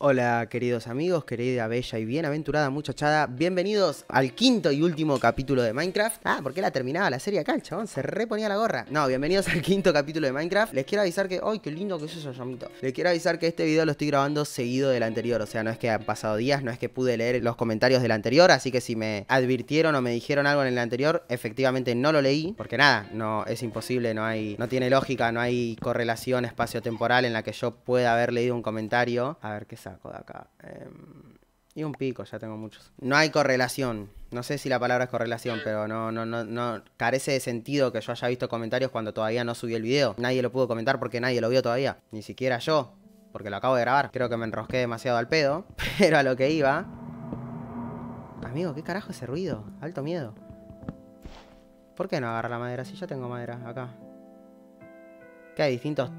Hola queridos amigos, querida bella y bienaventurada muchachada, bienvenidos al quinto y último capítulo de Minecraft. Ah, ¿por qué la terminaba la serie acá? chabón se reponía la gorra. No, bienvenidos al quinto capítulo de Minecraft. Les quiero avisar que... ¡Ay, qué lindo que es eso, llamito! Les quiero avisar que este video lo estoy grabando seguido del anterior. O sea, no es que han pasado días, no es que pude leer los comentarios del anterior. Así que si me advirtieron o me dijeron algo en el anterior, efectivamente no lo leí. Porque nada, no es imposible, no hay... No tiene lógica, no hay correlación espacio-temporal en la que yo pueda haber leído un comentario. A ver qué sale Em, y un pico, ya tengo muchos. No hay correlación. No sé si la palabra es correlación, pero no, no, no, Carece de sentido que yo haya visto comentarios cuando todavía no subí el video. Nadie lo pudo comentar porque nadie lo vio todavía. Ni siquiera yo, porque lo acabo de grabar. Creo que me enrosqué demasiado al pedo, pero a lo que iba. Amigo, ¿qué carajo ese ruido? Alto miedo. ¿Por qué no agarrar la madera? Si yo tengo madera acá. ¿Qué hay distintos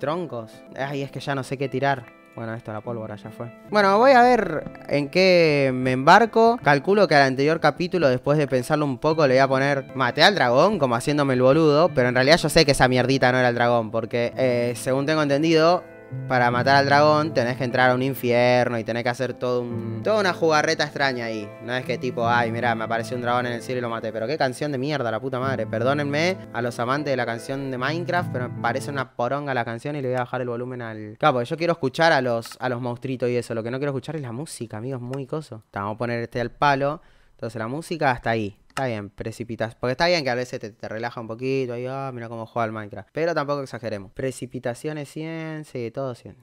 troncos. Ay, es que ya no sé qué tirar. Bueno, esto, la pólvora ya fue. Bueno, voy a ver en qué me embarco. Calculo que al anterior capítulo, después de pensarlo un poco, le voy a poner Mate al dragón, como haciéndome el boludo. Pero en realidad yo sé que esa mierdita no era el dragón, porque eh, según tengo entendido, para matar al dragón tenés que entrar a un infierno y tenés que hacer todo un, toda una jugarreta extraña ahí. No es que tipo, ay, mira, me apareció un dragón en el cielo y lo maté. Pero qué canción de mierda, la puta madre. Perdónenme a los amantes de la canción de Minecraft, pero me parece una poronga la canción y le voy a bajar el volumen al... Claro, yo quiero escuchar a los, a los monstruitos y eso. Lo que no quiero escuchar es la música, amigos, muy coso. Vamos a poner este al palo. Entonces la música hasta ahí está bien, precipitas. Porque está bien que a veces te, relaja un poquito, ahí, mira cómo juega el Minecraft. Pero tampoco exageremos. Precipitaciones 100, sí, todo 100.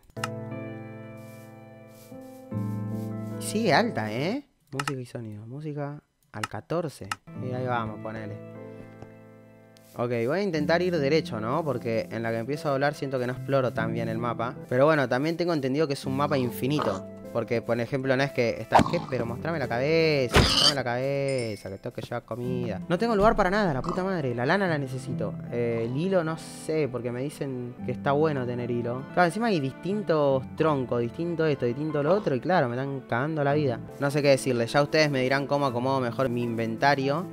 Sigue alta, ¿eh? Música y sonido. Música al 14. Y ahí vamos, ponele. Ok, voy a intentar ir derecho, ¿no? Porque en la que empiezo a hablar siento que no exploro tan bien el mapa. Pero bueno, también tengo entendido que es un mapa infinito. Porque, por ejemplo, no es que está ¿qué? pero mostrame la cabeza, mostrame la cabeza, que tengo que llevar comida. No tengo lugar para nada, la puta madre. La lana la necesito. Eh, el hilo no sé, porque me dicen que está bueno tener hilo. Claro, encima hay distintos troncos, distinto esto, distinto lo otro, y claro, me están cagando la vida. No sé qué decirles, ya ustedes me dirán cómo acomodo mejor mi inventario.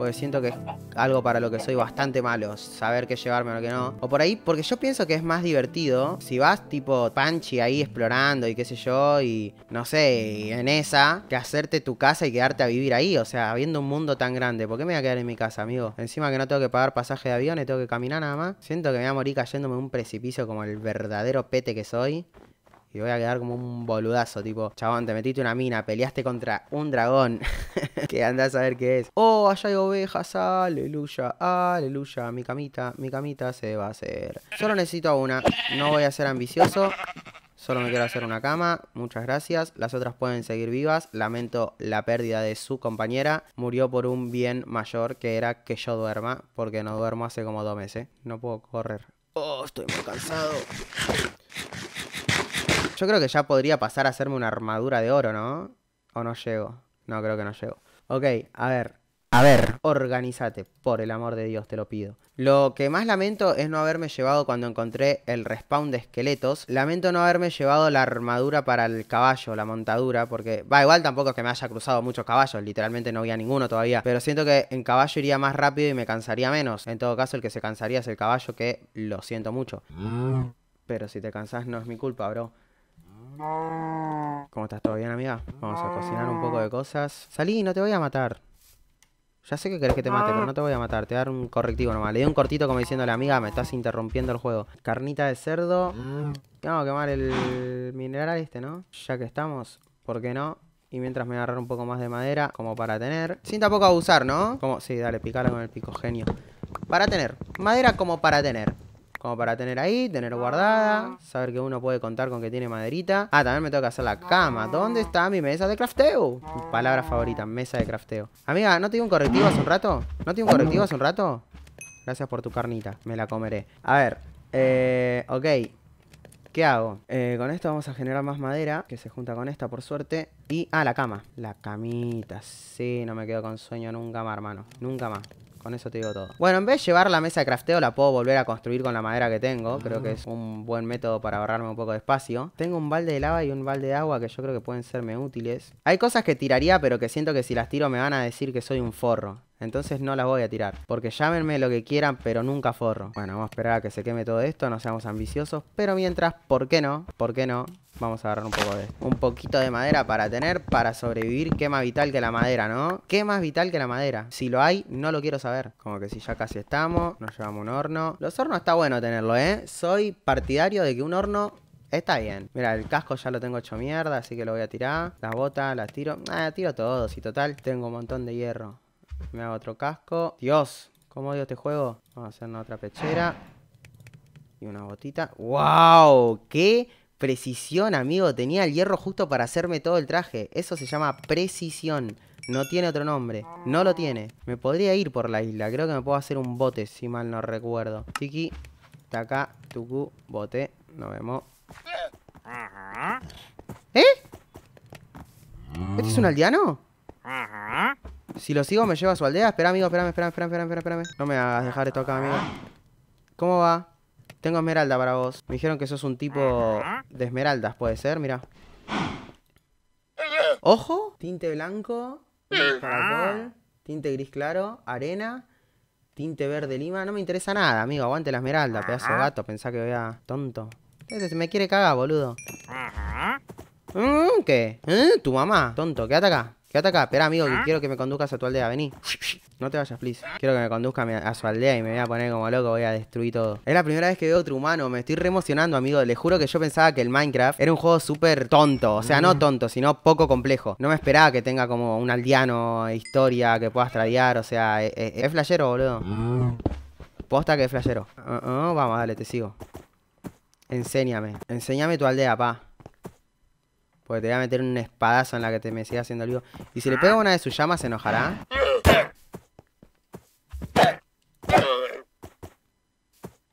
Porque siento que es algo para lo que soy bastante malo, saber qué llevarme o lo que no. O por ahí, porque yo pienso que es más divertido si vas tipo panchi ahí explorando y qué sé yo, y no sé, en esa, que hacerte tu casa y quedarte a vivir ahí. O sea, habiendo un mundo tan grande, ¿por qué me voy a quedar en mi casa, amigo? Encima que no tengo que pagar pasaje de avión, y tengo que caminar nada más. Siento que me voy a morir cayéndome en un precipicio como el verdadero pete que soy. Y voy a quedar como un boludazo, tipo, chabón, te metiste una mina, peleaste contra un dragón. que andás a ver qué es. Oh, allá hay ovejas, aleluya, aleluya. Mi camita, mi camita se va a hacer. Solo necesito una. No voy a ser ambicioso. Solo me quiero hacer una cama, muchas gracias. Las otras pueden seguir vivas. Lamento la pérdida de su compañera. Murió por un bien mayor que era que yo duerma, porque no duermo hace como dos meses. No puedo correr. Oh, estoy muy cansado. Yo creo que ya podría pasar a hacerme una armadura de oro, ¿no? ¿O no llego? No, creo que no llego. Ok, a ver. A ver, organízate, por el amor de Dios, te lo pido. Lo que más lamento es no haberme llevado cuando encontré el respawn de esqueletos. Lamento no haberme llevado la armadura para el caballo, la montadura, porque va igual tampoco es que me haya cruzado muchos caballos, literalmente no había ninguno todavía, pero siento que en caballo iría más rápido y me cansaría menos. En todo caso, el que se cansaría es el caballo que lo siento mucho. Mm. Pero si te cansás no es mi culpa, bro. ¿Cómo estás? ¿Todo bien, amiga? Vamos a cocinar un poco de cosas. Salí, no te voy a matar. Ya sé que querés que te mate, pero no te voy a matar. Te voy a dar un correctivo nomás. Le di un cortito como diciendo la amiga, me estás interrumpiendo el juego. Carnita de cerdo. Vamos a quemar el mineral este, ¿no? Ya que estamos, ¿por qué no? Y mientras me voy un poco más de madera, como para tener. Sin tampoco abusar, ¿no? Como, sí, dale, picar con el pico, genio. Para tener. Madera como para tener. Como para tener ahí, tener ah. guardada, saber que uno puede contar con que tiene maderita. Ah, también me tengo que hacer la cama. ¿Dónde ah. está mi mesa de crafteo? palabra favorita, mesa de crafteo. Amiga, ¿no te un correctivo hace un rato? ¿No te un correctivo hace un rato? Gracias por tu carnita, me la comeré. A ver, eh, ok. ¿Qué hago? Eh, con esto vamos a generar más madera, que se junta con esta, por suerte. Y, ah, la cama. La camita, sí, no me quedo con sueño nunca más, hermano. Nunca más. Con eso te digo todo. Bueno, en vez de llevar la mesa de crafteo, la puedo volver a construir con la madera que tengo. Creo ah. que es un buen método para ahorrarme un poco de espacio. Tengo un balde de lava y un balde de agua que yo creo que pueden serme útiles. Hay cosas que tiraría, pero que siento que si las tiro me van a decir que soy un forro. Entonces no las voy a tirar. Porque llámenme lo que quieran, pero nunca forro. Bueno, vamos a esperar a que se queme todo esto, no seamos ambiciosos. Pero mientras, ¿por qué no? ¿Por qué no? Vamos a agarrar un poco de... Un poquito de madera para tener, para sobrevivir. ¿Qué más vital que la madera, no? ¿Qué más vital que la madera? Si lo hay, no lo quiero saber. Como que si ya casi estamos, nos llevamos un horno. Los hornos está bueno tenerlo, ¿eh? Soy partidario de que un horno Está bien. Mira, el casco ya lo tengo hecho mierda, así que lo voy a tirar. Las botas, las tiro. Ah, tiro todo, si total. Tengo un montón de hierro. Me hago otro casco. Dios, ¿cómo odio este juego? Vamos a una otra pechera. Y una botita. ¡Wow! ¡Qué precisión, amigo! Tenía el hierro justo para hacerme todo el traje. Eso se llama precisión. No tiene otro nombre. No lo tiene. Me podría ir por la isla. Creo que me puedo hacer un bote, si mal no recuerdo. Tiki, taca, tucu, bote. Nos vemos. ¿Eh? ¿Este es un aldeano? Si lo sigo, me lleva a su aldea. Espera, amigo, espérame, espérame, espera, espera, espera. No me hagas dejar esto acá, amigo. ¿Cómo va? Tengo esmeralda para vos. Me dijeron que sos un tipo de esmeraldas, puede ser, mira. Ojo, tinte blanco, tinte gris claro, arena, tinte verde lima. No me interesa nada, amigo. Aguante la esmeralda, pedazo gato. Pensá que voy a. tonto. Este se me quiere cagar, boludo. ¿Mm? ¿Qué? ¿Eh? ¿Tu mamá? Tonto, quédate acá. Quédate acá, espera amigo, ¿Ah? quiero que me conduzcas a tu aldea, vení. No te vayas, please. Quiero que me conduzca a su aldea y me voy a poner como loco, voy a destruir todo. Es la primera vez que veo otro humano, me estoy re amigo. Les juro que yo pensaba que el Minecraft era un juego súper tonto. O sea, no mm. tonto, sino poco complejo. No me esperaba que tenga como un aldeano, historia, que puedas tradear. O sea, e, e, es, es, boludo. Ah. Posta que es flashero. Ah, vamos, dale, te sigo. Enséñame. Enséñame tu aldea, pa. Porque te voy a meter un espadazo en la que te me siga haciendo el lío. ¿Y si le pego una de sus llamas, se enojará?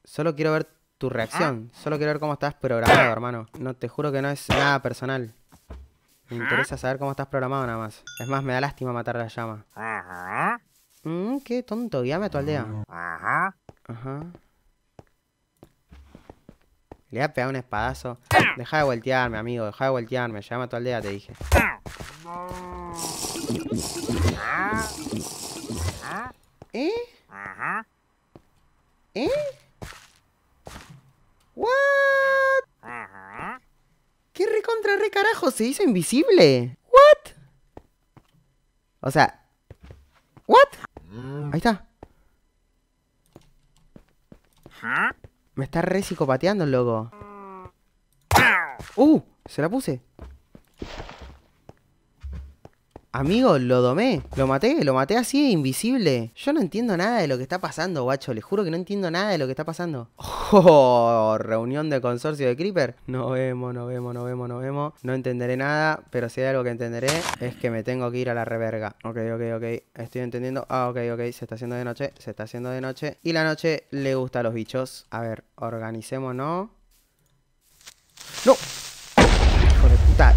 Solo quiero ver tu reacción. Solo quiero ver cómo estás programado, hermano. No, te juro que no es nada personal. Me interesa saber cómo estás programado nada más. Es más, me da lástima matar la llama. Mmm, qué tonto. Guíame a tu aldea. Ajá. Ajá. Le ha pegado un espadazo. Deja de voltearme, amigo. Deja de voltearme. Llama a tu aldea, te dije. ¿Eh? ¿Eh? ¿What? ¿Qué recontra re carajo? Se hizo invisible. ¿What? O sea... ¿What? Ahí está. Me está re psicopateando el loco. ¡Uh! Se la puse. Amigo, lo domé, lo maté, lo maté así, invisible. Yo no entiendo nada de lo que está pasando, guacho. Les juro que no entiendo nada de lo que está pasando. ¡Oh! Reunión de consorcio de Creeper. No vemos, no vemos, no vemos, no vemos. No entenderé nada, pero si hay algo que entenderé es que me tengo que ir a la reverga. Ok, ok, ok. Estoy entendiendo. Ah, ok, ok. Se está haciendo de noche, se está haciendo de noche. Y la noche le gusta a los bichos. A ver, organicémonos. ¡No!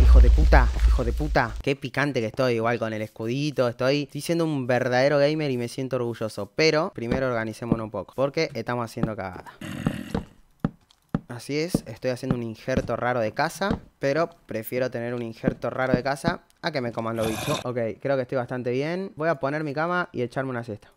hijo de puta, hijo de puta. Qué picante que estoy, igual con el escudito, estoy... siendo un verdadero gamer y me siento orgulloso. Pero primero organicémonos un poco, porque estamos haciendo cagada. Así es, estoy haciendo un injerto raro de casa, pero prefiero tener un injerto raro de casa a que me coman los bichos. Ok, creo que estoy bastante bien. Voy a poner mi cama y echarme una siesta.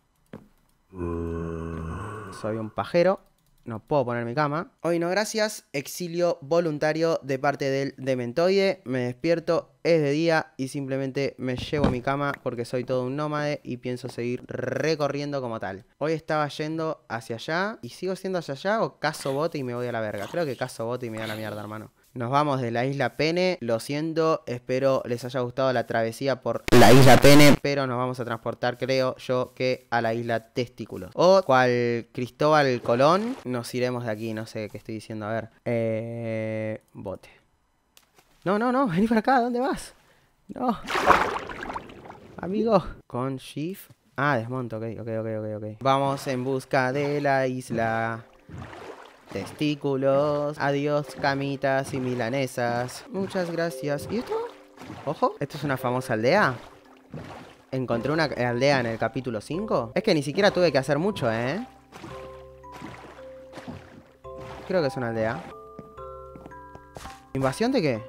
Soy un pajero. No puedo poner mi cama. Hoy no gracias, exilio voluntario de parte del dementoide. Me despierto, es de día y simplemente me llevo a mi cama porque soy todo un nómade y pienso seguir recorriendo como tal. Hoy estaba yendo hacia allá y sigo siendo hacia allá o caso bote y me voy a la verga. Creo que caso bote y me da la mierda, hermano. Nos vamos de la isla Pene. Lo siento, espero les haya gustado la travesía por la isla Pene. Pero nos vamos a transportar, creo yo, que a la isla Testículos. O cual Cristóbal Colón, nos iremos de aquí. No sé qué estoy diciendo. A ver. Eh, bote. No, no, no. Vení para acá. ¿Dónde vas? No. Amigo. Con Shift. Ah, desmonto. Ok, ok, ok, ok. Vamos en busca de la isla. Testículos. Adiós, camitas y milanesas. Muchas gracias. ¿Y esto? Ojo. ¿Esto es una famosa aldea? Encontré una aldea en el capítulo 5. Es que ni siquiera tuve que hacer mucho, ¿eh? Creo que es una aldea. ¿Invasión de qué?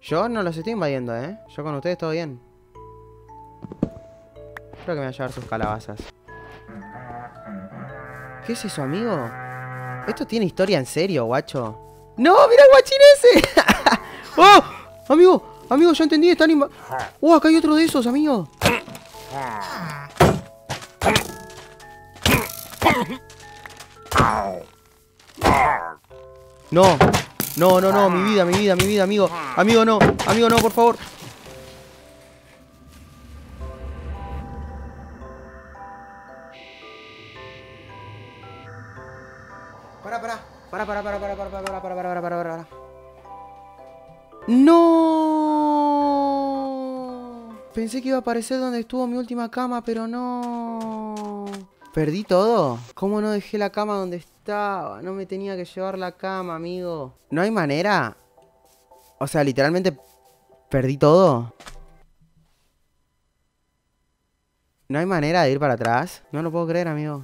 Yo no los estoy invadiendo, ¿eh? Yo con ustedes todo bien. Creo que me voy a llevar sus calabazas. ¿Qué es eso, amigo? ¿Esto tiene historia en serio, guacho? ¡No! ¡Mira el guachín ese! ¡Oh! Amigo, amigo, ya entendí, están anima ¡Oh, acá hay otro de esos, amigo! No, no, no, no, mi vida, mi vida, mi vida, amigo. Amigo, no, amigo, no, por favor. para, ¡No! Pensé que iba a aparecer donde estuvo mi última cama, pero no. ¿Perdí todo? ¿Cómo no dejé la cama donde estaba? No me tenía que llevar la cama, amigo. ¿No hay manera? O sea, literalmente... ¿Perdí todo? ¿No hay manera de ir para atrás? No lo puedo creer, amigo.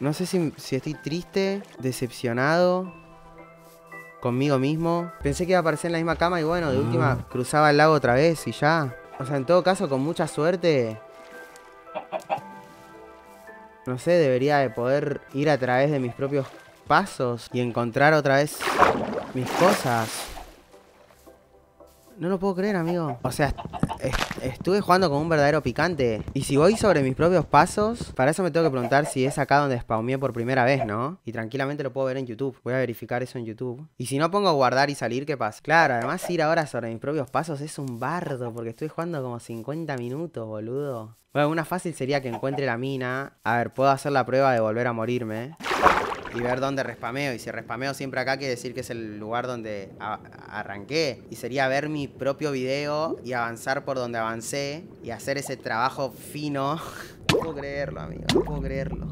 No sé si, estoy triste, decepcionado, conmigo mismo. Pensé que iba a aparecer en la misma cama y bueno, de última ah. cruzaba el lago otra vez y ya. O sea, en todo caso, con mucha suerte. No sé, debería de poder ir a través de mis propios pasos y encontrar otra vez mis cosas. No lo puedo creer, amigo. O sea, estuve jugando con un verdadero picante. Y si voy sobre mis propios pasos, para eso me tengo que preguntar si es acá donde spawné por primera vez, ¿no? Y tranquilamente lo puedo ver en YouTube. Voy a verificar eso en YouTube. Y si no pongo guardar y salir, ¿qué pasa? Claro, además ir ahora sobre mis propios pasos es un bardo, porque estoy jugando como 50 minutos, boludo. Bueno, una fácil sería que encuentre la mina. A ver, puedo hacer la prueba de volver a morirme y ver dónde respameo. Y si respameo siempre acá, quiere decir que es el lugar donde arranqué. Y sería ver mi propio video y avanzar por donde avancé y hacer ese trabajo fino. No puedo creerlo, amigo, no puedo creerlo.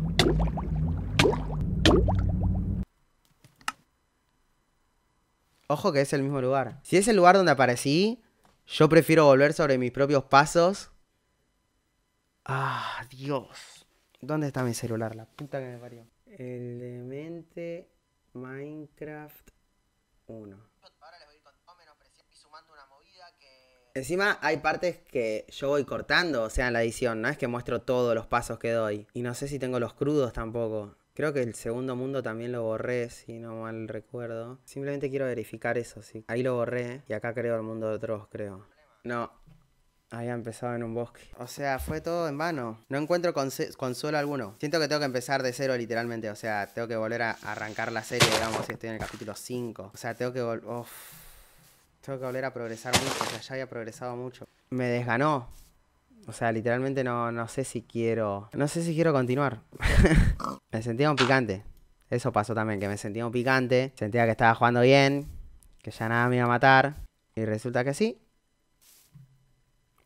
Ojo que es el mismo lugar. Si es el lugar donde aparecí, yo prefiero volver sobre mis propios pasos. Ah, Dios. ¿Dónde está mi celular? La puta que me parió. Elemente Minecraft 1. Encima hay partes que yo voy cortando, o sea, en la edición, no es que muestro todos los pasos que doy. Y no sé si tengo los crudos tampoco. Creo que el segundo mundo también lo borré, si no mal recuerdo. Simplemente quiero verificar eso, sí. Ahí lo borré y acá creo el mundo de otros, creo. No, había empezado en un bosque. O sea, fue todo en vano. No encuentro consuelo alguno. Siento que tengo que empezar de cero, literalmente. O sea, tengo que volver a arrancar la serie, digamos, si estoy en el capítulo 5. O sea, tengo que volver. Tengo que volver a progresar mucho. O sea, ya había progresado mucho. Me desganó. O sea, literalmente no, no sé si quiero. No sé si quiero continuar. me sentía un picante. Eso pasó también, que me sentía un picante. Sentía que estaba jugando bien. Que ya nada me iba a matar. Y resulta que sí,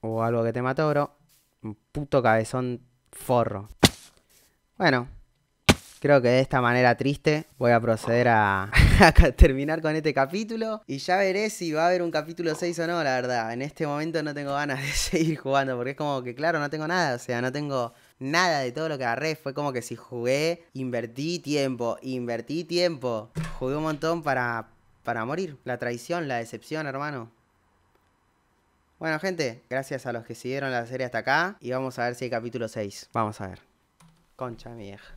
o algo que te mata oro. Un puto cabezón forro. Bueno, creo que de esta manera triste voy a proceder a, terminar con este capítulo. Y ya veré si va a haber un capítulo 6 o no, la verdad. En este momento no tengo ganas de seguir jugando porque es como que, claro, no tengo nada. O sea, no tengo nada de todo lo que agarré. Fue como que si jugué, invertí tiempo, invertí tiempo. Jugué un montón para, para morir. La traición, la decepción, hermano. Bueno, gente, gracias a los que siguieron la serie hasta acá. Y vamos a ver si hay capítulo 6. Vamos a ver. Concha vieja.